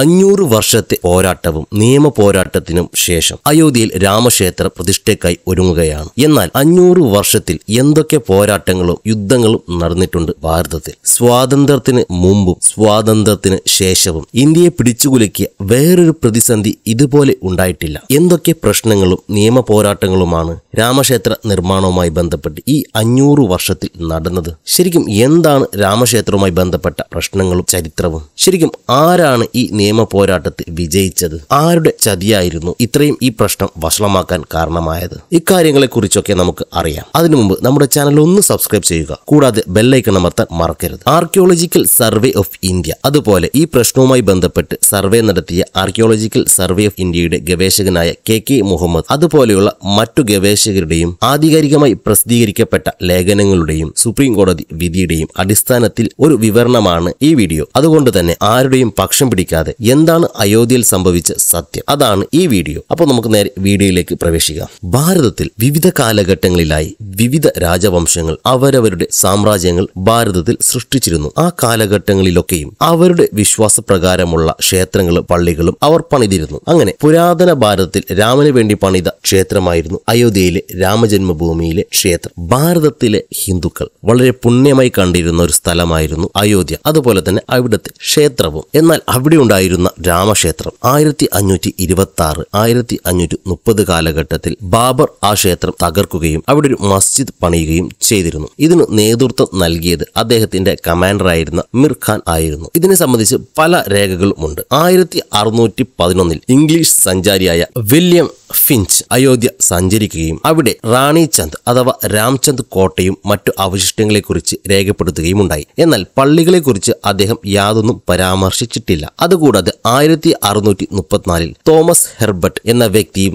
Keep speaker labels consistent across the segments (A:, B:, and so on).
A: അഞ്ഞൂറ് വർഷത്തെ പോരാട്ടവും നിയമ പോരാട്ടത്തിനും ശേഷം അയോധ്യയിൽ രാമക്ഷേത്ര പ്രതിഷ്ഠയ്ക്കായി ഒരുങ്ങുകയാണ് എന്നാൽ അഞ്ഞൂറ് വർഷത്തിൽ എന്തൊക്കെ പോരാട്ടങ്ങളും യുദ്ധങ്ങളും നടന്നിട്ടുണ്ട് ഭാരതത്തിൽ സ്വാതന്ത്ര്യത്തിന് മുമ്പും സ്വാതന്ത്ര്യത്തിന് ശേഷവും ഇന്ത്യയെ പിടിച്ചുകുലക്കിയ വേറൊരു പ്രതിസന്ധി ഇതുപോലെ ഉണ്ടായിട്ടില്ല എന്തൊക്കെ പ്രശ്നങ്ങളും നിയമ പോരാട്ടങ്ങളുമാണ് രാമക്ഷേത്ര നിർമ്മാണവുമായി ബന്ധപ്പെട്ട് ഈ അഞ്ഞൂറ് വർഷത്തിൽ നടന്നത് ശരിക്കും എന്താണ് രാമക്ഷേത്രവുമായി ബന്ധപ്പെട്ട പ്രശ്നങ്ങളും ചരിത്രവും ശരിക്കും ആരാണ് ഈ നിയമ പോരാട്ടത്തിൽ വിജയിച്ചത് ആരുടെ ചതിയായിരുന്നു ഇത്രയും ഈ പ്രശ്നം വഷളമാക്കാൻ കാരണമായത് കുറിച്ചൊക്കെ നമുക്ക് അറിയാം അതിനു മുമ്പ് നമ്മുടെ ചാനൽ ഒന്ന് സബ്സ്ക്രൈബ് ചെയ്യുക കൂടാതെ ബെല്ലൈക്കൺ അമർത്താൻ മറക്കരുത് ആർക്കിയോളജിക്കൽ സർവേ ഓഫ് ഇന്ത്യ അതുപോലെ ഈ പ്രശ്നവുമായി ബന്ധപ്പെട്ട് സർവേ നടത്തിയ ആർക്കിയോളജിക്കൽ സർവേ ഓഫ് ഇന്ത്യയുടെ ഗവേഷകനായ കെ കെ മുഹമ്മദ് അതുപോലെയുള്ള മറ്റു ഗവേഷകരുടെയും ആധികാരികമായി പ്രസിദ്ധീകരിക്കപ്പെട്ട ലേഖനങ്ങളുടെയും സുപ്രീം കോടതി വിധിയുടെയും അടിസ്ഥാനത്തിൽ ഒരു വിവരണമാണ് ഈ വീഡിയോ അതുകൊണ്ട് തന്നെ ആരുടെയും പക്ഷം പിടിക്കാതെ എന്താണ് അയോധ്യയിൽ സംഭവിച്ച സത്യം അതാണ് ഈ വീഡിയോ അപ്പോൾ നമുക്ക് നേരെ വീഡിയോയിലേക്ക് പ്രവേശിക്കാം ഭാരതത്തിൽ വിവിധ കാലഘട്ടങ്ങളിലായി വിവിധ രാജവംശങ്ങൾ അവരവരുടെ സാമ്രാജ്യങ്ങൾ ഭാരതത്തിൽ സൃഷ്ടിച്ചിരുന്നു ആ കാലഘട്ടങ്ങളിലൊക്കെയും അവരുടെ വിശ്വാസപ്രകാരമുള്ള ക്ഷേത്രങ്ങളും പള്ളികളും അവർ പണിതിരുന്നു അങ്ങനെ പുരാതന ഭാരതത്തിൽ രാമന് വേണ്ടി പണിത ക്ഷേത്രമായിരുന്നു അയോധ്യയിലെ രാമജന്മഭൂമിയിലെ ക്ഷേത്രം ഭാരതത്തിലെ ഹിന്ദുക്കൾ വളരെ പുണ്യമായി കണ്ടിരുന്ന ഒരു സ്ഥലമായിരുന്നു അയോധ്യ അതുപോലെ തന്നെ അവിടുത്തെ ക്ഷേത്രവും എന്നാൽ അവിടെ ഉണ്ടായി ആയിരുന്ന രാമക്ഷേത്രം ആയിരത്തി അഞ്ഞൂറ്റി ഇരുപത്തി ആറ് ആയിരത്തി അഞ്ഞൂറ്റി മുപ്പത് കാലഘട്ടത്തിൽ ബാബർ ആ ക്ഷേത്രം തകർക്കുകയും അവിടെ ഒരു മസ്ജിദ് പണിയുകയും ചെയ്തിരുന്നു ഇതിന് നേതൃത്വം നൽകിയത് അദ്ദേഹത്തിന്റെ കമാൻഡറായിരുന്ന മിർ ഖാൻ ആയിരുന്നു ഇതിനെ സംബന്ധിച്ച് പല ഉണ്ട് ആയിരത്തി അറുന്നൂറ്റി പതിനൊന്നിൽ ഇംഗ്ലീഷ് സഞ്ചാരിയായ വില്യം ഫിഞ്ച് അയോധ്യ സഞ്ചരിക്കുകയും അവിടെ റാണി ചന്ദ് അഥവാ രാംചന്ദ് കോട്ടയും മറ്റു അവശിഷ്ടങ്ങളെക്കുറിച്ച് രേഖപ്പെടുത്തുകയും ഉണ്ടായി എന്നാൽ പള്ളികളെക്കുറിച്ച് അദ്ദേഹം യാതൊന്നും പരാമർശിച്ചിട്ടില്ല അതുകൂടാതെ കൂടാതെ ആയിരത്തി അറുന്നൂറ്റി മുപ്പത്തിനാലിൽ തോമസ് ഹെർബർട്ട് എന്ന വ്യക്തിയും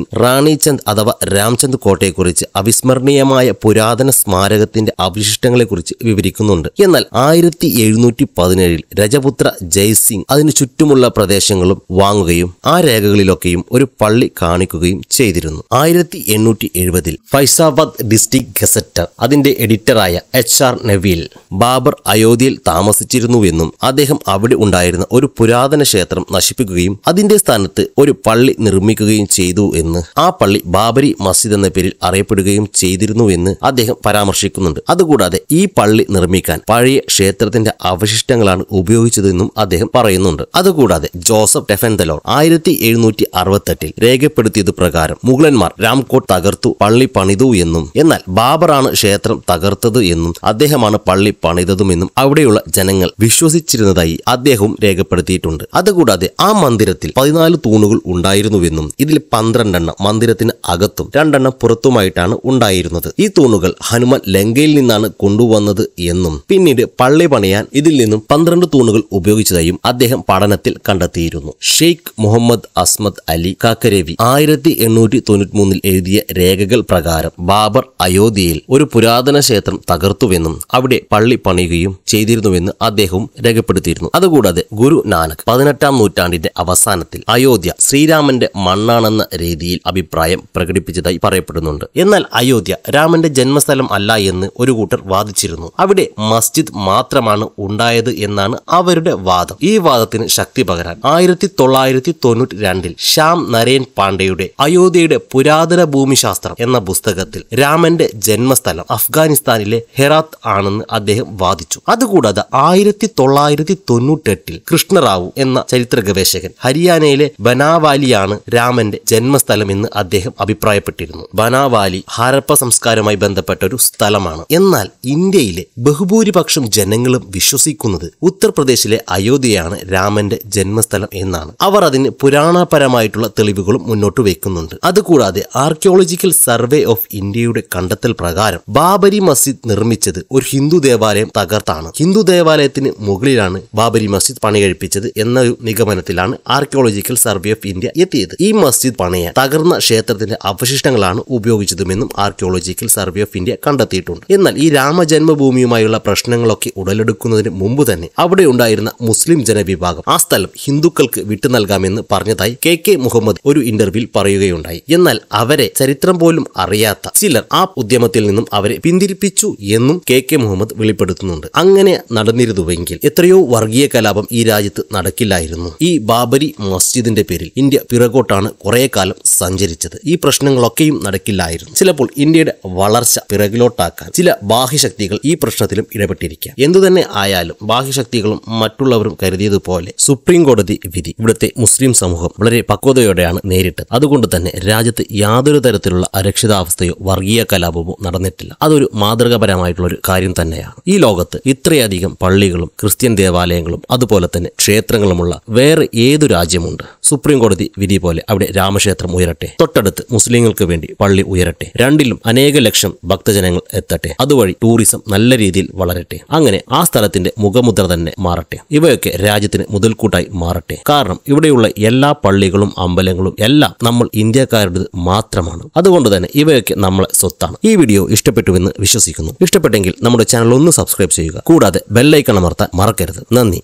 A: ചന്ദ് അഥവാ രാംചന്ദ് കോട്ടയെക്കുറിച്ച് അവിസ്മരണീയമായ പുരാതന സ്മാരകത്തിന്റെ അവശിഷ്ടങ്ങളെക്കുറിച്ച് വിവരിക്കുന്നുണ്ട് എന്നാൽ ആയിരത്തി എഴുന്നൂറ്റി പതിനേഴിൽ രജപുത്ര ജയ്സിംഗ് അതിനു ചുറ്റുമുള്ള പ്രദേശങ്ങളും വാങ്ങുകയും ആ രേഖകളിലൊക്കെയും ഒരു പള്ളി കാണിക്കുകയും ചെയ്തിരുന്നു ആയിരത്തി എണ്ണൂറ്റി എഴുപതിൽ ഫൈസാബാദ് ഡിസ്ട്രിക്ട് ഗസറ്റർ അതിന്റെ എഡിറ്ററായ എച്ച് ആർ നവീൽ ബാബർ അയോധ്യയിൽ താമസിച്ചിരുന്നുവെന്നും അദ്ദേഹം അവിടെ ഉണ്ടായിരുന്ന ഒരു പുരാതന ക്ഷേത്രം ക്ഷേത്രം നശിപ്പിക്കുകയും അതിന്റെ സ്ഥാനത്ത് ഒരു പള്ളി നിർമ്മിക്കുകയും ചെയ്തു എന്ന് ആ പള്ളി ബാബരി മസ്ജിദ് എന്ന പേരിൽ അറിയപ്പെടുകയും ചെയ്തിരുന്നു എന്ന് അദ്ദേഹം പരാമർശിക്കുന്നുണ്ട് അതുകൂടാതെ ഈ പള്ളി നിർമ്മിക്കാൻ പഴയ ക്ഷേത്രത്തിന്റെ അവശിഷ്ടങ്ങളാണ് ഉപയോഗിച്ചതെന്നും അദ്ദേഹം പറയുന്നുണ്ട് അതുകൂടാതെ ജോസഫ് ടെഫൻതലോർ ആയിരത്തി എഴുന്നൂറ്റി അറുപത്തെട്ടിൽ രേഖപ്പെടുത്തിയത് പ്രകാരം മുഗളന്മാർ രാംകോട്ട് തകർത്തു പള്ളി പണിതു എന്നും എന്നാൽ ബാബറാണ് ക്ഷേത്രം തകർത്തത് എന്നും അദ്ദേഹമാണ് പള്ളി പണിതതുമെന്നും അവിടെയുള്ള ജനങ്ങൾ വിശ്വസിച്ചിരുന്നതായി അദ്ദേഹവും രേഖപ്പെടുത്തിയിട്ടുണ്ട് അതുകൊണ്ട് അതുകൂടാതെ ആ മന്ദിരത്തിൽ പതിനാല് തൂണുകൾ ഉണ്ടായിരുന്നുവെന്നും ഇതിൽ പന്ത്രണ്ടെണ്ണം മന്ദിരത്തിന് അകത്തും രണ്ടെണ്ണം പുറത്തുമായിട്ടാണ് ഉണ്ടായിരുന്നത് ഈ തൂണുകൾ ഹനുമാൻ ലങ്കയിൽ നിന്നാണ് കൊണ്ടുവന്നത് എന്നും പിന്നീട് പള്ളി പണിയാൻ ഇതിൽ നിന്നും പന്ത്രണ്ട് തൂണുകൾ ഉപയോഗിച്ചതായും അദ്ദേഹം പഠനത്തിൽ കണ്ടെത്തിയിരുന്നു ഷെയ്ഖ് മുഹമ്മദ് അസ്മദ് അലി കാക്കരേവി ആയിരത്തി എണ്ണൂറ്റി തൊണ്ണൂറ്റിമൂന്നിൽ എഴുതിയ രേഖകൾ പ്രകാരം ബാബർ അയോധ്യയിൽ ഒരു പുരാതന ക്ഷേത്രം തകർത്തുവെന്നും അവിടെ പള്ളി പണിയുകയും ചെയ്തിരുന്നുവെന്ന് അദ്ദേഹവും രേഖപ്പെടുത്തിയിരുന്നു അതുകൂടാതെ ഗുരു നാനക് പതിനെട്ടാം പതിനെട്ടാം നൂറ്റാണ്ടിന്റെ അവസാനത്തിൽ അയോധ്യ ശ്രീരാമന്റെ മണ്ണാണെന്ന രീതിയിൽ അഭിപ്രായം പ്രകടിപ്പിച്ചതായി പറയപ്പെടുന്നുണ്ട് എന്നാൽ അയോധ്യ രാമന്റെ ജന്മസ്ഥലം അല്ല എന്ന് ഒരു കൂട്ടർ വാദിച്ചിരുന്നു അവിടെ മസ്ജിദ് മാത്രമാണ് ഉണ്ടായത് എന്നാണ് അവരുടെ വാദം ഈ വാദത്തിന് ശക്തി പകരാൻ ആയിരത്തി തൊള്ളായിരത്തി തൊണ്ണൂറ്റി രണ്ടിൽ ശ്യാം നരേൻ പാണ്ഡെയുടെ അയോധ്യയുടെ പുരാതന ഭൂമിശാസ്ത്രം എന്ന പുസ്തകത്തിൽ രാമന്റെ ജന്മസ്ഥലം അഫ്ഗാനിസ്ഥാനിലെ ഹെറാത്ത് ആണെന്ന് അദ്ദേഹം വാദിച്ചു അതുകൂടാതെ ആയിരത്തി തൊള്ളായിരത്തി തൊണ്ണൂറ്റെട്ടിൽ കൃഷ്ണറാവു എന്ന ചരിത്ര ഗവേഷകൻ ഹരിയാനയിലെ ബനാവാലിയാണ് രാമന്റെ ജന്മസ്ഥലം എന്ന് അദ്ദേഹം അഭിപ്രായപ്പെട്ടിരുന്നു ബനാവാലി ഹാരപ്പ സംസ്കാരവുമായി ബന്ധപ്പെട്ട ഒരു സ്ഥലമാണ് എന്നാൽ ഇന്ത്യയിലെ ബഹുഭൂരിപക്ഷം ജനങ്ങളും വിശ്വസിക്കുന്നത് ഉത്തർപ്രദേശിലെ അയോധ്യയാണ് രാമന്റെ ജന്മസ്ഥലം എന്നാണ് അവർ അതിന് പുരാണപരമായിട്ടുള്ള തെളിവുകളും മുന്നോട്ട് വെക്കുന്നുണ്ട് അതുകൂടാതെ ആർക്കിയോളജിക്കൽ സർവേ ഓഫ് ഇന്ത്യയുടെ കണ്ടെത്തൽ പ്രകാരം ബാബരി മസ്ജിദ് നിർമ്മിച്ചത് ഒരു ഹിന്ദു ദേവാലയം തകർത്താണ് ഹിന്ദു ദേവാലയത്തിന് മുകളിലാണ് ബാബരി മസ്ജിദ് പണികഴിപ്പിച്ചത് എന്നൊരു നിഗമനത്തിലാണ് ആർക്കിയോളജിക്കൽ സർവേ ഓഫ് ഇന്ത്യ എത്തിയത് ഈ മസ്ജിദ് പണയ തകർന്ന ക്ഷേത്രത്തിന്റെ അവശിഷ്ടങ്ങളാണ് ഉപയോഗിച്ചതുമെന്നും ആർക്കിയോളജിക്കൽ സർവേ ഓഫ് ഇന്ത്യ കണ്ടെത്തിയിട്ടുണ്ട് എന്നാൽ ഈ രാമജന്മഭൂമിയുമായുള്ള പ്രശ്നങ്ങളൊക്കെ ഉടലെടുക്കുന്നതിന് മുമ്പ് തന്നെ അവിടെ ഉണ്ടായിരുന്ന മുസ്ലിം ജനവിഭാഗം ആ സ്ഥലം ഹിന്ദുക്കൾക്ക് വിട്ടു നൽകാമെന്ന് പറഞ്ഞതായി കെ കെ മുഹമ്മദ് ഒരു ഇന്റർവ്യൂവിൽ പറയുകയുണ്ടായി എന്നാൽ അവരെ ചരിത്രം പോലും അറിയാത്ത ചിലർ ആ ഉദ്യമത്തിൽ നിന്നും അവരെ പിന്തിരിപ്പിച്ചു എന്നും കെ കെ മുഹമ്മദ് വെളിപ്പെടുത്തുന്നുണ്ട് അങ്ങനെ നടന്നിരുന്നുവെങ്കിൽ എത്രയോ വർഗീയ കലാപം ഈ രാജ്യത്ത് നടക്കില്ലായിരുന്നു ഉണ്ടായിരുന്നു ഈ ബാബരി മസ്ജിദിന്റെ പേരിൽ ഇന്ത്യ പിറകോട്ടാണ് കുറെ കാലം സഞ്ചരിച്ചത് ഈ പ്രശ്നങ്ങളൊക്കെയും നടക്കില്ലായിരുന്നു ചിലപ്പോൾ ഇന്ത്യയുടെ വളർച്ച പിറകിലോട്ടാക്കാൻ ചില ബാഹ്യശക്തികൾ ഈ പ്രശ്നത്തിലും ഇടപെട്ടിരിക്കാം എന്തുതന്നെ ആയാലും ബാഹ്യശക്തികളും മറ്റുള്ളവരും കരുതിയതുപോലെ സുപ്രീം കോടതി വിധി ഇവിടുത്തെ മുസ്ലിം സമൂഹം വളരെ പക്വതയോടെയാണ് നേരിട്ടത് അതുകൊണ്ട് തന്നെ രാജ്യത്ത് യാതൊരു തരത്തിലുള്ള അരക്ഷിതാവസ്ഥയോ വർഗീയ കലാപമോ നടന്നിട്ടില്ല അതൊരു മാതൃകാപരമായിട്ടുള്ള ഒരു കാര്യം തന്നെയാണ് ഈ ലോകത്ത് ഇത്രയധികം പള്ളികളും ക്രിസ്ത്യൻ ദേവാലയങ്ങളും അതുപോലെ തന്നെ ക്ഷേത്രങ്ങളുമുള്ള വേറെ ഏതു രാജ്യമുണ്ട് സുപ്രീം കോടതി വിധി പോലെ അവിടെ രാമക്ഷേത്രം ഉയരട്ടെ തൊട്ടടുത്ത് മുസ്ലിങ്ങൾക്ക് വേണ്ടി പള്ളി ഉയരട്ടെ രണ്ടിലും അനേക ലക്ഷം ഭക്തജനങ്ങൾ എത്തട്ടെ അതുവഴി ടൂറിസം നല്ല രീതിയിൽ വളരട്ടെ അങ്ങനെ ആ സ്ഥലത്തിന്റെ മുഖമുദ്ര തന്നെ മാറട്ടെ ഇവയൊക്കെ രാജ്യത്തിന് മുതൽക്കൂട്ടായി മാറട്ടെ കാരണം ഇവിടെയുള്ള എല്ലാ പള്ളികളും അമ്പലങ്ങളും എല്ലാം നമ്മൾ ഇന്ത്യക്കാരുടേത് മാത്രമാണ് അതുകൊണ്ട് തന്നെ ഇവയൊക്കെ നമ്മളെ സ്വത്താണ് ഈ വീഡിയോ ഇഷ്ടപ്പെട്ടുവെന്ന് വിശ്വസിക്കുന്നു ഇഷ്ടപ്പെട്ടെങ്കിൽ നമ്മുടെ ചാനൽ ഒന്ന് സബ്സ്ക്രൈബ് ചെയ്യുക കൂടാതെ ബെല്ലൈക്കൺ അമർത്താൻ മറക്കരുത് നന്ദി